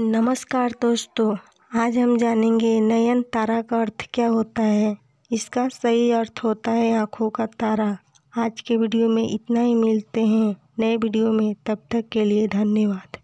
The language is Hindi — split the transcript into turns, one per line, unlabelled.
नमस्कार दोस्तों आज हम जानेंगे नयन तारा का अर्थ क्या होता है इसका सही अर्थ होता है आँखों का तारा आज के वीडियो में इतना ही मिलते हैं नए वीडियो में तब तक के लिए धन्यवाद